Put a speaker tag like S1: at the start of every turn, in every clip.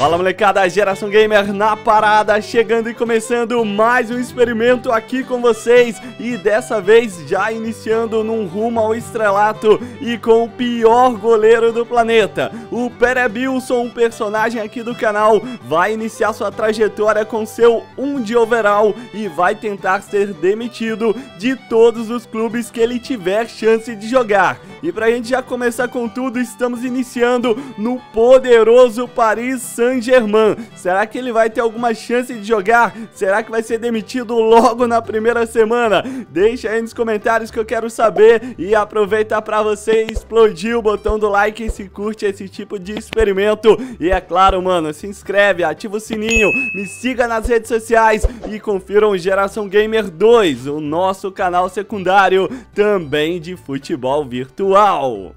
S1: Fala molecada, Geração Gamer na parada, chegando e começando mais um experimento aqui com vocês E dessa vez já iniciando num rumo ao estrelato e com o pior goleiro do planeta O Bilson, um personagem aqui do canal, vai iniciar sua trajetória com seu 1 um de overall E vai tentar ser demitido de todos os clubes que ele tiver chance de jogar E pra gente já começar com tudo, estamos iniciando no poderoso Paris Saint Saint-Germain. Será que ele vai ter alguma chance de jogar? Será que vai ser demitido logo na primeira semana? Deixa aí nos comentários que eu quero saber e aproveita para você explodir o botão do like se curte esse tipo de experimento. E é claro, mano, se inscreve, ativa o sininho, me siga nas redes sociais e confiram Geração Gamer 2, o nosso canal secundário também de futebol virtual.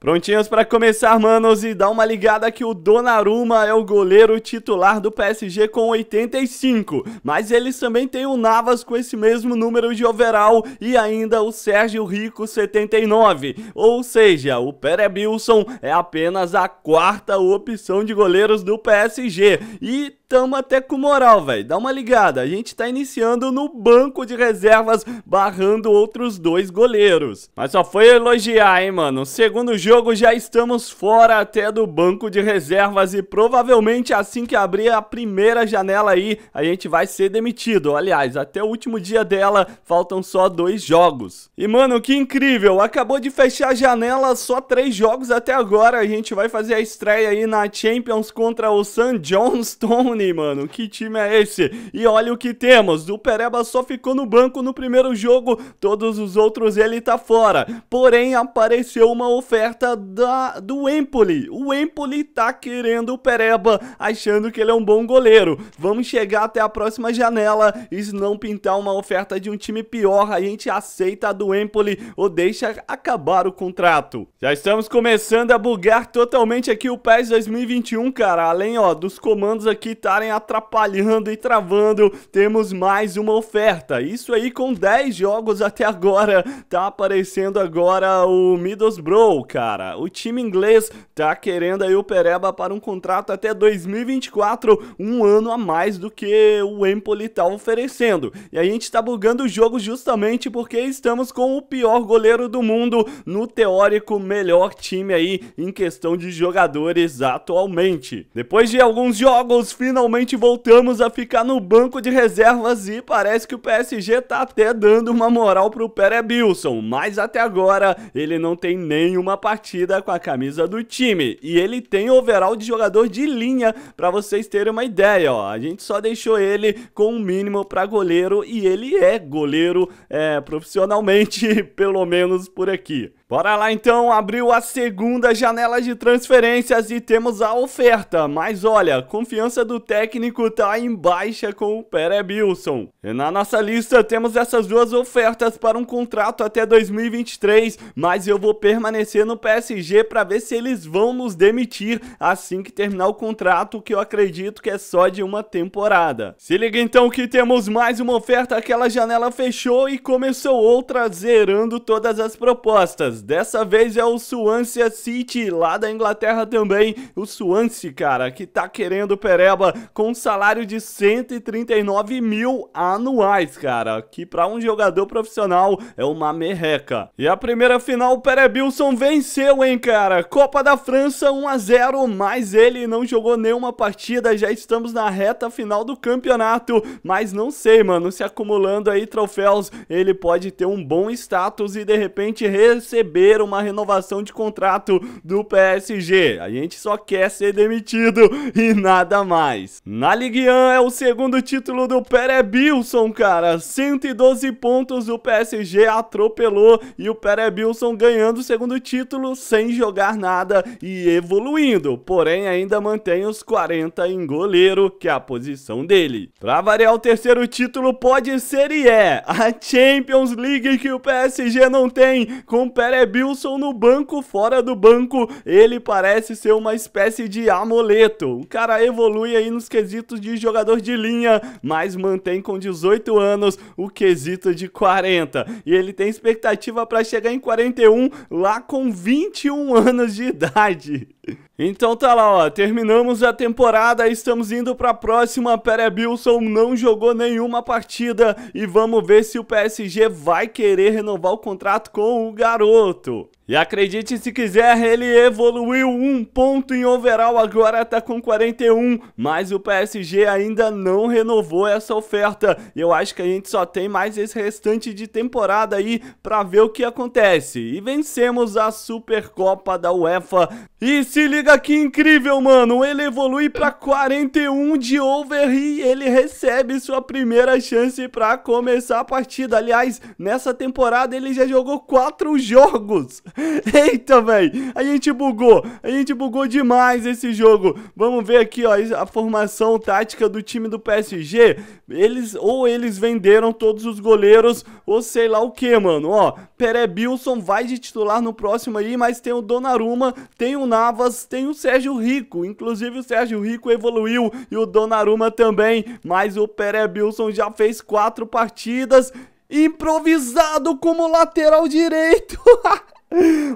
S1: Prontinhos para começar, manos, e dá uma ligada que o Donnarumma é o goleiro titular do PSG com 85, mas eles também têm o Navas com esse mesmo número de overall e ainda o Sérgio Rico 79, ou seja, o Bilson é apenas a quarta opção de goleiros do PSG e tamo até com moral, velho. Dá uma ligada. A gente tá iniciando no banco de reservas, barrando outros dois goleiros. Mas só foi elogiar, hein, mano. Segundo jogo, já estamos fora até do banco de reservas e provavelmente assim que abrir a primeira janela aí, a gente vai ser demitido. Aliás, até o último dia dela, faltam só dois jogos. E, mano, que incrível. Acabou de fechar a janela, só três jogos até agora. A gente vai fazer a estreia aí na Champions contra o San Johnston mano. Que time é esse? E olha o que temos. O Pereba só ficou no banco no primeiro jogo. Todos os outros ele tá fora. Porém, apareceu uma oferta da, do Empoli. O Empoli tá querendo o Pereba, achando que ele é um bom goleiro. Vamos chegar até a próxima janela e se não pintar uma oferta de um time pior, a gente aceita a do Empoli ou deixa acabar o contrato. Já estamos começando a bugar totalmente aqui o PES 2021, cara. Além, ó, dos comandos aqui, tá estarem atrapalhando e travando, temos mais uma oferta. Isso aí com 10 jogos até agora, tá aparecendo agora o Middlesbrough, cara. O time inglês tá querendo aí o Pereba para um contrato até 2024, um ano a mais do que o Empoli tá oferecendo. E a gente tá bugando o jogo justamente porque estamos com o pior goleiro do mundo no teórico melhor time aí em questão de jogadores atualmente. Depois de alguns jogos, finalmente finalmente voltamos a ficar no banco de reservas e parece que o PSG tá até dando uma moral pro Pere Bilson, mas até agora ele não tem nenhuma partida com a camisa do time e ele tem overall de jogador de linha para vocês terem uma ideia, ó. A gente só deixou ele com o um mínimo para goleiro e ele é goleiro é, profissionalmente, pelo menos por aqui. Bora lá então, abriu a segunda janela de transferências e temos a oferta. Mas olha, confiança do técnico tá em baixa com o Pere Bilson. E na nossa lista temos essas duas ofertas para um contrato até 2023, mas eu vou permanecer no PSG para ver se eles vão nos demitir assim que terminar o contrato, que eu acredito que é só de uma temporada. Se liga então que temos mais uma oferta, aquela janela fechou e começou outra zerando todas as propostas. Palmeiras, dessa vez é o Swansea City, lá da Inglaterra também. O Swansea, cara, que tá querendo Pereba com um salário de 139 mil anuais, cara, que para um jogador profissional é uma merreca. E a primeira final, o Perebilson venceu, hein, cara? Copa da França 1 a 0, mas ele não jogou nenhuma partida, já estamos na reta final do campeonato, mas não sei, mano, se acumulando aí troféus, ele pode ter um bom status e de repente receber receber uma renovação de contrato do PSG. A gente só quer ser demitido e nada mais. Na Ligue 1 é o segundo título do Pere Bilson, cara. 112 pontos o PSG atropelou e o Pere Bilson ganhando o segundo título sem jogar nada e evoluindo. Porém, ainda mantém os 40 em goleiro, que é a posição dele. Pra variar o terceiro título pode ser e é a Champions League que o PSG não tem com Pere Bilson no banco, fora do banco, ele parece ser uma espécie de amuleto. O cara evolui aí nos quesitos de jogador de linha, mas mantém com 18 anos o quesito de 40. E ele tem expectativa para chegar em 41 lá com 21 anos de idade. Então tá lá, ó, terminamos a temporada, estamos indo pra próxima, Pere Bilson não jogou nenhuma partida e vamos ver se o PSG vai querer renovar o contrato com o garoto. E acredite se quiser, ele evoluiu um ponto em overall, agora tá com 41, mas o PSG ainda não renovou essa oferta. Eu acho que a gente só tem mais esse restante de temporada aí para ver o que acontece. E vencemos a Supercopa da UEFA. E se liga que incrível, mano, ele evolui para 41 de over e ele recebe sua primeira chance para começar a partida. Aliás, nessa temporada ele já jogou 4 jogos. Eita, velho. A gente bugou. A gente bugou demais esse jogo. Vamos ver aqui, ó, a formação tática do time do PSG. Eles ou eles venderam todos os goleiros ou sei lá o que, mano. Ó, Perebilson vai de titular no próximo aí, mas tem o Donnarumma, tem o Navas, tem o Sérgio Rico. Inclusive o Sérgio Rico evoluiu e o Donnarumma também, mas o Perebilson já fez quatro partidas improvisado como lateral direito.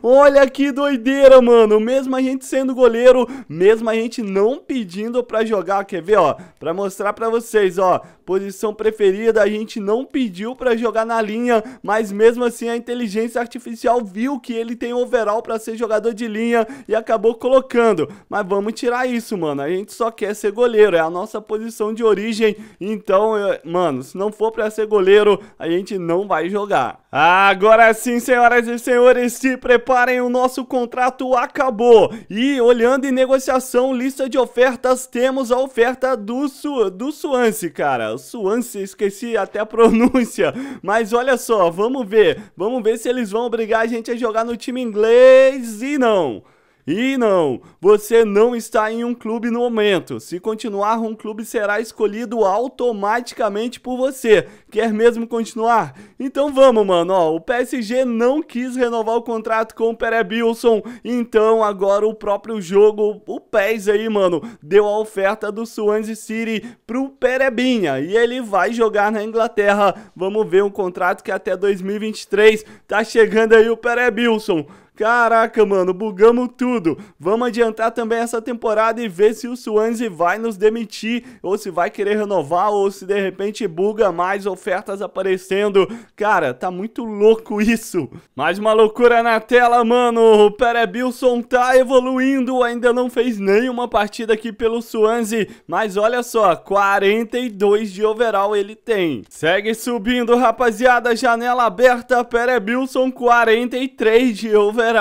S1: Olha que doideira, mano. Mesmo a gente sendo goleiro, mesmo a gente não pedindo pra jogar, quer ver, ó? Pra mostrar pra vocês, ó. Posição preferida, a gente não pediu pra jogar na linha, mas mesmo assim a inteligência artificial viu que ele tem overall pra ser jogador de linha e acabou colocando. Mas vamos tirar isso, mano. A gente só quer ser goleiro, é a nossa posição de origem. Então, eh, mano, se não for pra ser goleiro, a gente não vai jogar. Agora sim, senhoras e senhores, se preparem, o nosso contrato acabou. E olhando em negociação, lista de ofertas, temos a oferta do, Su do Suance, cara. Suance, esqueci até a pronúncia. Mas olha só, vamos ver. Vamos ver se eles vão obrigar a gente a jogar no time inglês e não. E não, você não está em um clube no momento. Se continuar, um clube será escolhido automaticamente por você. Quer mesmo continuar? Então vamos, mano. Ó, o PSG não quis renovar o contrato com o Pere Bilson. Então agora o próprio jogo, o PES aí, mano, deu a oferta do Swansea City pro Perebinha. E ele vai jogar na Inglaterra. Vamos ver um contrato que até 2023 tá chegando aí o Pere Bilson. Caraca, mano, bugamos tudo. Vamos adiantar também essa temporada e ver se o Swansea vai nos demitir, ou se vai querer renovar, ou se de repente buga mais ofertas aparecendo. Cara, tá muito louco isso. Mais uma loucura na tela, mano. O Perebilson tá evoluindo, ainda não fez nenhuma partida aqui pelo Swansea, mas olha só, 42 de overall ele tem. Segue subindo, rapaziada, janela aberta, Perebilson 43 de overall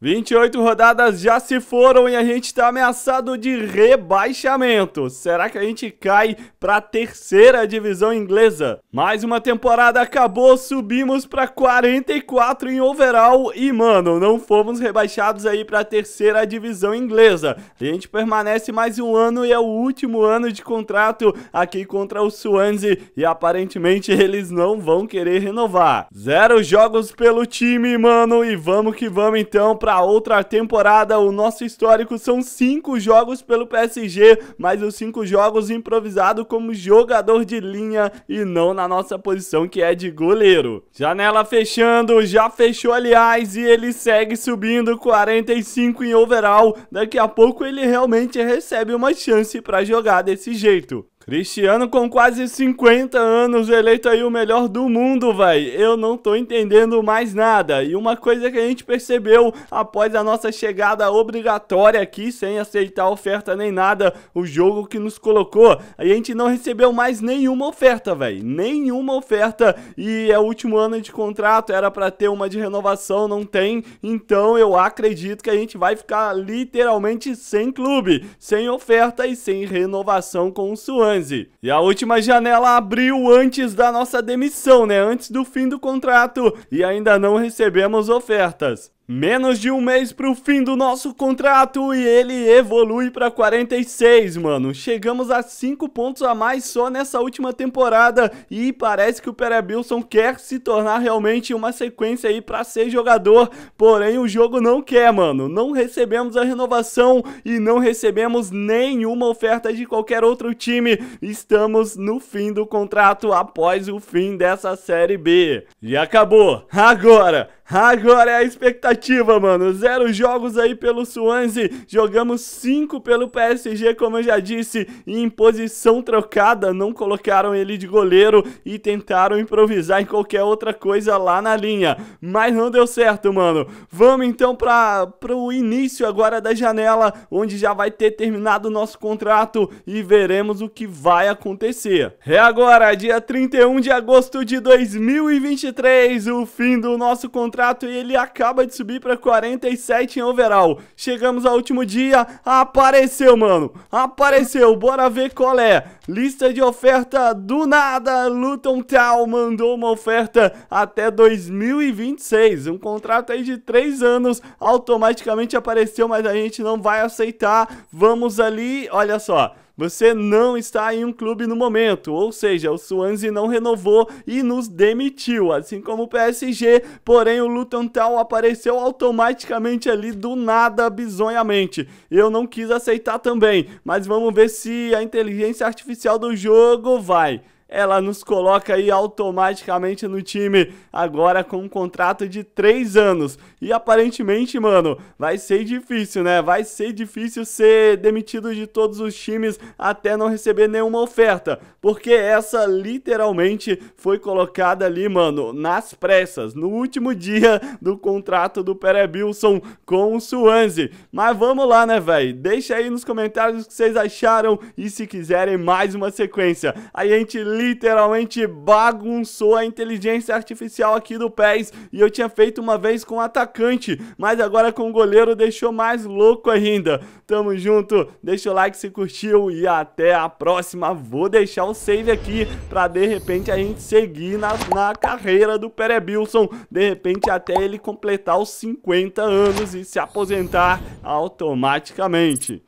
S1: 28 rodadas já se foram e a gente está ameaçado de rebaixamento. Será que a gente cai para a terceira divisão inglesa? Mais uma temporada acabou, subimos para 44 em overall e, mano, não fomos rebaixados aí para a terceira divisão inglesa. A gente permanece mais um ano e é o último ano de contrato aqui contra o Swansea e aparentemente eles não vão querer renovar. Zero jogos pelo time, mano, e vamos que vamos então para outra temporada. O nosso histórico são cinco jogos pelo PSG, mas os cinco jogos improvisado como jogador de linha e não na nossa posição que é de goleiro. Janela fechando, já fechou aliás e ele segue subindo 45 em overall. Daqui a pouco ele realmente recebe uma chance para jogar desse jeito. Cristiano com quase 50 anos, eleito aí o melhor do mundo, vai. Eu não tô entendendo mais nada. E uma coisa que a gente percebeu após a nossa chegada obrigatória aqui, sem aceitar oferta nem nada, o jogo que nos colocou, a gente não recebeu mais nenhuma oferta, velho. Nenhuma oferta. E é o último ano de contrato, era para ter uma de renovação, não tem. Então eu acredito que a gente vai ficar literalmente sem clube, sem oferta e sem renovação com o Suan. E a última janela abriu antes da nossa demissão, né? Antes do fim do contrato e ainda não recebemos ofertas. Menos de um mês pro fim do nosso contrato e ele evolui para 46, mano. Chegamos a 5 pontos a mais só nessa última temporada e parece que o Perebilson quer se tornar realmente uma sequência aí para ser jogador, porém o jogo não quer, mano. Não recebemos a renovação e não recebemos nenhuma oferta de qualquer outro time. Estamos no fim do contrato após o fim dessa Série B. E acabou. Agora Agora é a expectativa, mano. Zero jogos aí pelo Swansea. Jogamos cinco pelo PSG, como eu já disse, em posição trocada. Não colocaram ele de goleiro e tentaram improvisar em qualquer outra coisa lá na linha. Mas não deu certo, mano. Vamos então para o início agora da janela, onde já vai ter terminado o nosso contrato e veremos o que vai acontecer. É agora, dia 31 de agosto de 2023, o fim do nosso contrato contrato e ele acaba de subir para 47 em overall. Chegamos ao último dia, apareceu, mano. Apareceu, bora ver qual é. Lista de oferta do nada. Luton Town mandou uma oferta até 2026. Um contrato aí de 3 anos. Automaticamente apareceu, mas a gente não vai aceitar. Vamos ali, olha só. Você não está em um clube no momento, ou seja, o Swansea não renovou e nos demitiu, assim como o PSG, porém o Luton Town apareceu automaticamente ali do nada, bizonhamente. Eu não quis aceitar também, mas vamos ver se a inteligência artificial do jogo vai ela nos coloca aí automaticamente no time, agora com um contrato de 3 anos. E aparentemente, mano, vai ser difícil, né? Vai ser difícil ser demitido de todos os times até não receber nenhuma oferta, porque essa literalmente foi colocada ali, mano, nas pressas, no último dia do contrato do Pere Bilson com o Swansea. Mas vamos lá, né, velho? Deixa aí nos comentários o que vocês acharam e se quiserem mais uma sequência. A gente literalmente bagunçou a inteligência artificial aqui do PES. E eu tinha feito uma vez com o atacante, mas agora com o goleiro deixou mais louco ainda. Tamo junto, deixa o like se curtiu e até a próxima. Vou deixar o save aqui pra de repente a gente seguir na, na carreira do Perebilson. De repente até ele completar os 50 anos e se aposentar automaticamente.